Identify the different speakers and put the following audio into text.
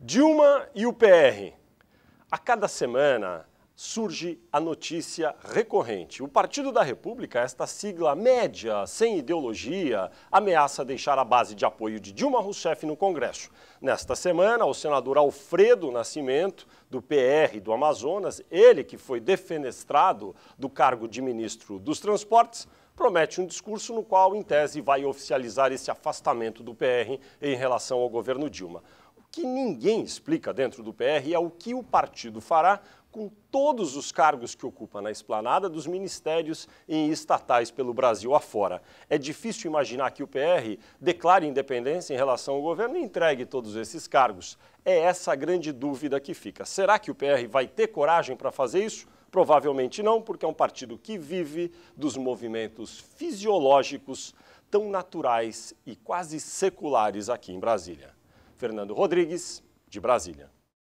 Speaker 1: Dilma e o PR. A cada semana surge a notícia recorrente. O Partido da República, esta sigla média, sem ideologia, ameaça deixar a base de apoio de Dilma Rousseff no Congresso. Nesta semana, o senador Alfredo Nascimento, do PR do Amazonas, ele que foi defenestrado do cargo de ministro dos Transportes, promete um discurso no qual, em tese, vai oficializar esse afastamento do PR em relação ao governo Dilma que ninguém explica dentro do PR é o que o partido fará com todos os cargos que ocupa na esplanada dos ministérios e estatais pelo Brasil afora. É difícil imaginar que o PR declare independência em relação ao governo e entregue todos esses cargos. É essa a grande dúvida que fica. Será que o PR vai ter coragem para fazer isso? Provavelmente não, porque é um partido que vive dos movimentos fisiológicos tão naturais e quase seculares aqui em Brasília. Fernando Rodrigues, de Brasília.